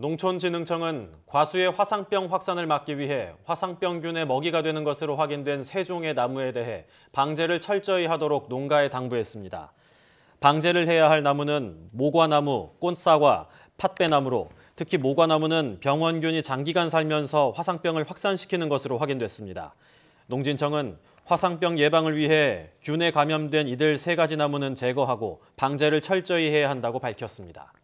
농촌진흥청은 과수의 화상병 확산을 막기 위해 화상병균의 먹이가 되는 것으로 확인된 세종의 나무에 대해 방제를 철저히 하도록 농가에 당부했습니다. 방제를 해야 할 나무는 모과나무, 꼰사과, 팥배나무로 특히 모과나무는 병원균이 장기간 살면서 화상병을 확산시키는 것으로 확인됐습니다. 농진청은 화상병 예방을 위해 균에 감염된 이들 세 가지 나무는 제거하고 방제를 철저히 해야 한다고 밝혔습니다.